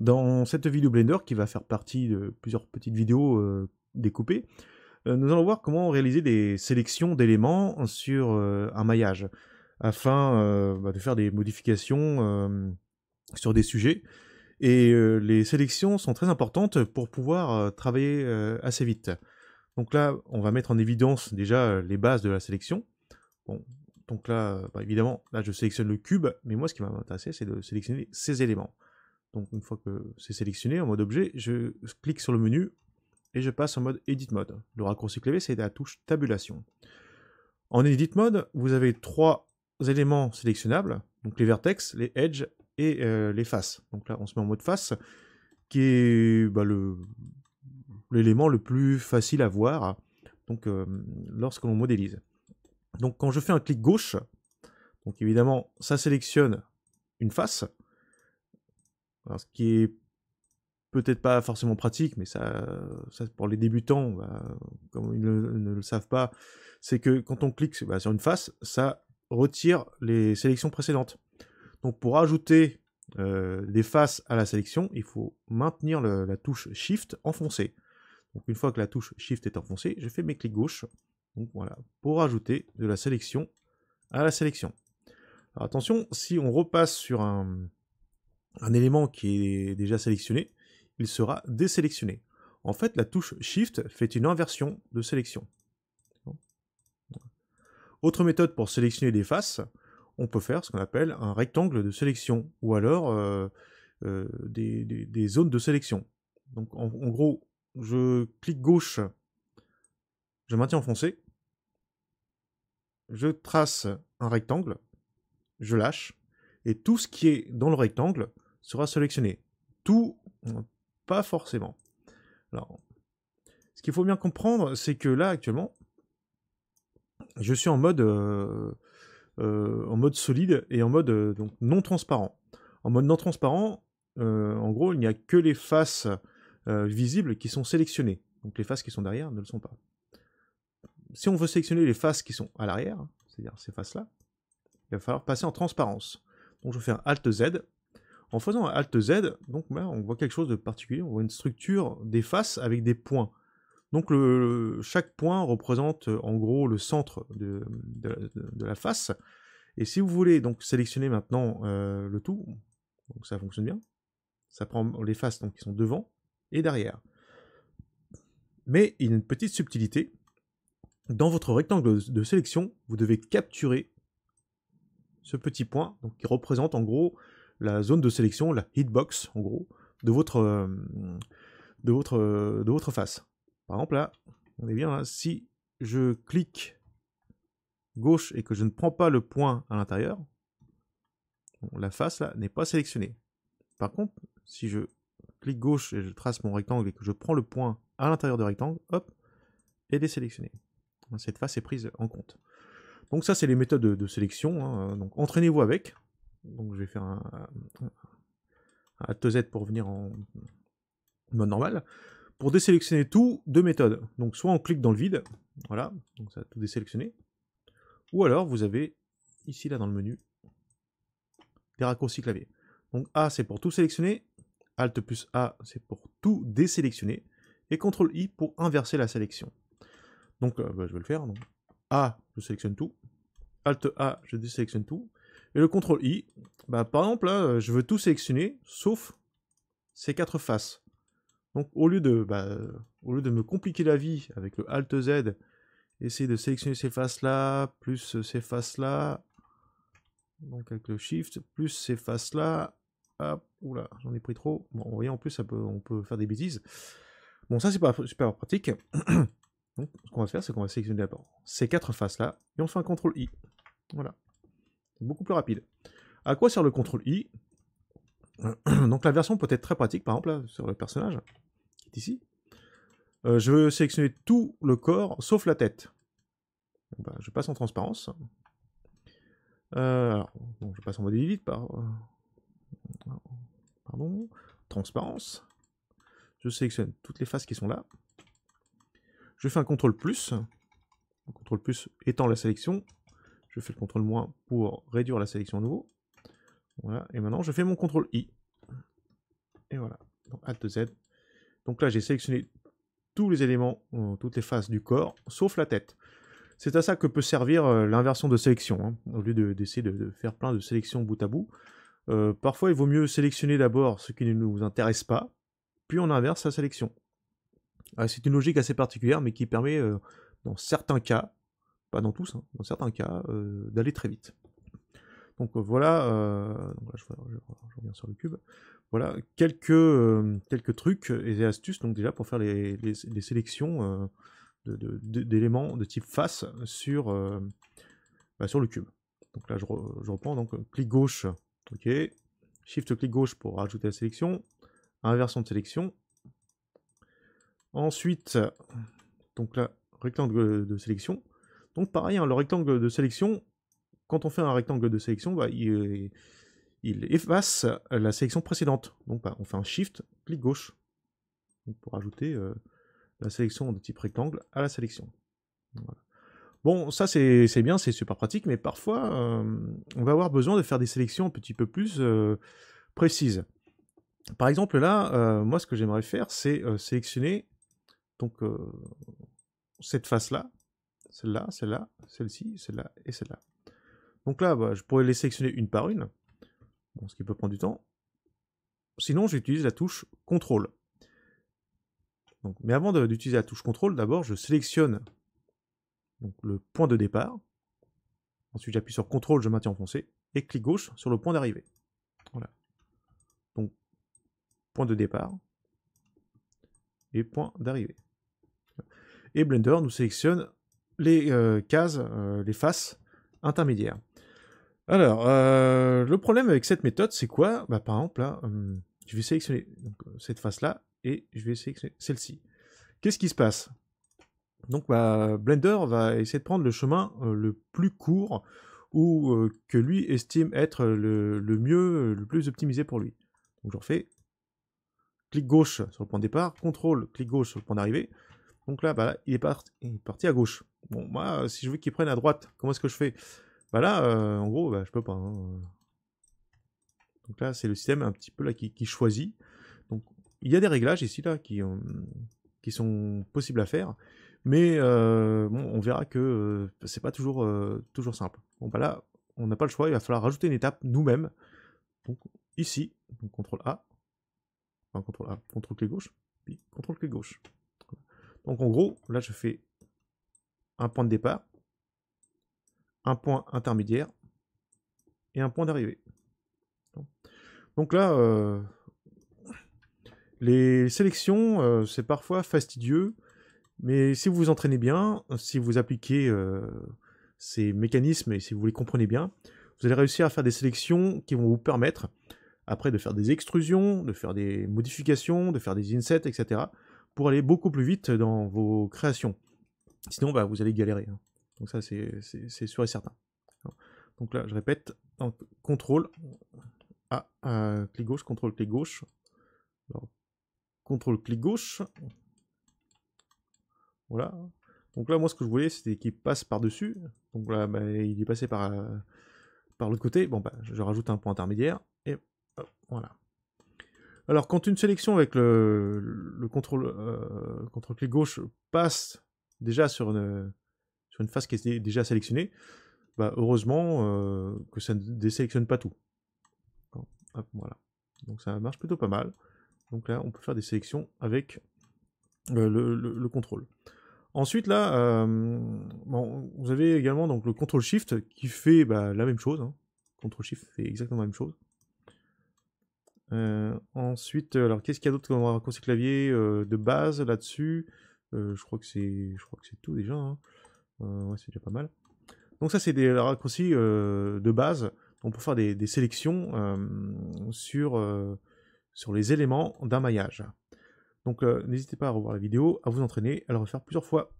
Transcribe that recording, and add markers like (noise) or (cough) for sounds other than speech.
Dans cette vidéo Blender, qui va faire partie de plusieurs petites vidéos euh, découpées, euh, nous allons voir comment réaliser des sélections d'éléments sur euh, un maillage, afin bah, de faire des modifications sur des sujets. Et les sélections sont très importantes pour pouvoir travailler assez vite. Donc là, on va mettre en évidence déjà les bases de la sélection. Bon, donc là, bah, évidemment, là je sélectionne le cube, mais moi ce qui m'intéresse, c'est de sélectionner ces éléments. Donc une fois que c'est sélectionné en mode objet, je clique sur le menu et je passe en mode Edit Mode. Le raccourci clavier, c'est la touche Tabulation. En Edit Mode, vous avez trois éléments sélectionnables, donc les vertex, les edges et euh, les faces. Donc là, on se met en mode face, qui est bah, l'élément le, plus facile à voir donc, euh, lorsque l'on modélise. Donc quand je fais un clic gauche, donc évidemment, ça sélectionne une face, Hein, ce qui est peut-être pas forcément pratique, mais ça, pour les débutants, bah, comme ils ne le savent pas, c'est que quand on clique bah, sur une face, ça retire les sélections précédentes. Donc pour ajouter euh, des faces à la sélection, il faut maintenir la touche Shift enfoncée. Donc une fois que la touche Shift est enfoncée, je fais mes clics gauche. Donc voilà, pour ajouter de la sélection à la sélection. Alors attention, si on repasse sur un, un élément qui est déjà sélectionné, il sera désélectionné. En fait, la touche Shift fait une inversion de sélection. Autre méthode pour sélectionner des faces, on peut faire ce qu'on appelle un rectangle de sélection, ou alors euh, euh, des, zones de sélection. Donc en, gros, je clique gauche, je maintiens enfoncé, je trace un rectangle, je lâche, et tout ce qui est dans le rectangle sera sélectionné. Tout, euh, pas forcément. Alors, ce qu'il faut bien comprendre, c'est que là actuellement, je suis en mode, euh, euh, en mode solide et en mode donc non transparent. En mode non transparent, en gros, il n'y a que les faces visibles qui sont sélectionnées. Donc les faces qui sont derrière ne le sont pas. Si on veut sélectionner les faces qui sont à l'arrière, c'est-à-dire ces faces-là, il va falloir passer en transparence. Donc je fais faire Alt Z. En faisant Alt Z, donc bah, on voit quelque chose de particulier, on voit une structure des faces avec des points. Donc chaque point représente euh, en gros le centre de, la face. Et si vous voulez donc sélectionner maintenant euh, le tout, donc ça fonctionne bien. Ça prend les faces donc qui sont devant et derrière. Mais il y a une petite subtilité. Dans votre rectangle de sélection, vous devez capturer ce petit point, qui représente en gros la zone de sélection, la hitbox en gros, de votre, euh, de votre, euh, de votre face. Par exemple là, on est bien là, hein, si je clique gauche et que je ne prends pas le point à l'intérieur, la face là n'est pas sélectionnée. Par contre, si je clique gauche et je trace mon rectangle et que je prends le point à l'intérieur du rectangle, hop, elle est sélectionnée. Cette face est prise en compte. Donc ça, c'est les méthodes de, sélection. Hein. Donc entraînez-vous avec. Donc je vais faire un, alt z pour venir en mode normal. Pour désélectionner tout, deux méthodes. Donc soit on clique dans le vide, voilà, donc ça a tout désélectionné. Ou alors vous avez ici là dans le menu des raccourcis clavier. Donc A c'est pour tout sélectionner, Alt plus A c'est pour tout désélectionner, et CTRL I pour inverser la sélection. Donc euh, bah, je vais le faire. A, je sélectionne tout. Alt A, je désélectionne tout. Et le Ctrl I, bah, par exemple, euh, je veux tout sélectionner, sauf ces quatre faces. Donc au lieu, de, bah, euh, au lieu de me compliquer la vie avec le Alt Z, essayer de sélectionner ces faces-là, plus ces faces-là, donc avec le Shift, plus ces faces-là, hop, oula, j'en ai pris trop. Bon, vous voyez, en plus, ça peut, on peut faire des bêtises. Bon, ça, c'est pas super pratique. (clears throat) Donc, ce qu'on va faire, c'est qu'on va sélectionner d'abord ces quatre faces-là, et on fait un CTRL-I. Voilà. Beaucoup plus rapide. À quoi sert le contrôle I (clears throat) Donc la version peut être très pratique, par exemple, là, sur le personnage, qui est ici. Euh, je veux sélectionner tout le corps, sauf la tête. Bah, je passe en transparence. Euh, je passe en mode vite par... Pardon. Transparence. Je sélectionne toutes les faces qui sont là. Je fais un contrôle plus. ctrl contrôle plus étend la sélection, je fais le contrôle moins pour réduire la sélection à nouveau. et maintenant je fais mon contrôle I. Et voilà, donc Alt Z. Donc là j'ai sélectionné tous les éléments, euh, toutes les faces du corps, sauf la tête. C'est à ça que peut servir euh, l'inversion de sélection, hein, au lieu d'essayer de, faire plein de sélections bout à bout. Euh, parfois, il vaut mieux sélectionner d'abord ce qui ne nous intéresse pas, puis on inverse la sélection. Ah, c'est une logique assez particulière, mais qui permet, dans certains cas, pas dans tous, hein, dans certains cas, euh, d'aller très vite. Donc euh, voilà, euh, je, reviens sur le cube. Voilà quelques, quelques trucs et astuces donc déjà pour faire les, les, sélections d'éléments de, type face sur, bah, sur le cube. Donc là je, je, reprends donc clic gauche, ok, shift clic gauche pour rajouter la sélection, inversion de sélection. Ensuite, donc là rectangle de sélection, donc pareil, hein, le rectangle de sélection, quand on fait un rectangle de sélection, bah, il, efface la sélection précédente. Donc bah, on fait un Shift, clic gauche, pour ajouter euh, la sélection de type rectangle à la sélection. Bon, ça c'est bien, c'est super pratique, mais parfois euh, on va avoir besoin de faire des sélections un petit peu plus euh, précises. Par exemple là, moi ce que j'aimerais faire, c'est sélectionner donc cette face-là, celle-là, celle-là, celle-ci, celle-là et celle-là. Donc là, bah, je pourrais les sélectionner une par une, ce qui peut prendre du temps. Sinon, j'utilise la touche contrôle. mais avant d'utiliser la touche Ctrl, d'abord, je sélectionne le point de départ. Ensuite, j'appuie sur Ctrl, je maintiens enfoncé, et clic gauche sur le point d'arrivée. Voilà. Donc, point de départ et point d'arrivée. Et Blender nous sélectionne les euh, cases, euh, les faces intermédiaires. Alors, euh, le problème avec cette méthode, c'est quoi bah, Par exemple, là, je vais sélectionner cette face-là et je vais sélectionner celle-ci. Qu'est-ce qui se passe Donc, bah, Blender va essayer de prendre le chemin le plus court ou que lui estime être le, mieux, le plus optimisé pour lui. Donc, je refais clic gauche sur le point de départ, contrôle, clic gauche sur le point d'arrivée. Donc là, il, est parti, il, est parti à gauche. Bon, moi, si je veux qu'il prenne à droite, comment est-ce que je fais Bah là, euh, en gros, bah, je peux pas. Hein. Donc là, c'est le système un petit peu là qui, choisit. Donc, il y a des réglages ici, là, qui, euh, sont possibles à faire. Mais euh, bon, on verra que c'est pas toujours, toujours simple. Bon, bah là, on n'a pas le choix. Il va falloir rajouter une étape nous-mêmes. Donc, ici, donc CTRL A. Enfin, CTRL A, CTRL-clé gauche, puis CTRL-clé gauche. Donc en gros, là je fais un point de départ, un point intermédiaire et un point d'arrivée. Donc là, euh, les sélections, euh, c'est parfois fastidieux, mais si vous vous entraînez bien, si vous appliquez euh, ces mécanismes et si vous les comprenez bien, vous allez réussir à faire des sélections qui vont vous permettre après de faire des extrusions, de faire des modifications, de faire des insets, etc aller beaucoup plus vite dans vos créations. Sinon, bah, vous allez galérer. Hein. Donc ça, c'est sûr et certain. Donc là, je répète, donc, contrôle, à euh, clic gauche, contrôle, clic gauche. contrôle, clic gauche. Voilà. Donc là, moi, ce que je voulais, c'était qu'il passe par-dessus. Donc là, bah, il est passé par, euh, par l'autre côté. Bon, bah, je rajoute un point intermédiaire. Et voilà. Alors, quand une sélection avec le, contrôle, euh, contrôle clé gauche passe déjà sur une, sur une face qui est déjà sélectionnée, bah, heureusement euh, que ça ne désélectionne pas tout. voilà. Donc ça marche plutôt pas mal. Donc là, on peut faire des sélections avec euh, le, contrôle. Ensuite, là, euh, vous avez également donc, le contrôle shift qui fait bah, la même chose. Hein. Contrôle shift fait exactement la même chose. Euh, ensuite, euh, alors qu'est-ce qu'il y a d'autre qu'on va raccourci clavier euh, de base là-dessus Je crois que c'est, je crois que c'est tout déjà. Hein. ouais, c'est déjà pas mal. Donc ça, c'est des raccourcis de base. On peut faire des, sélections sur sur les éléments d'un maillage. Donc n'hésitez pas à revoir la vidéo, à vous entraîner, à le refaire plusieurs fois.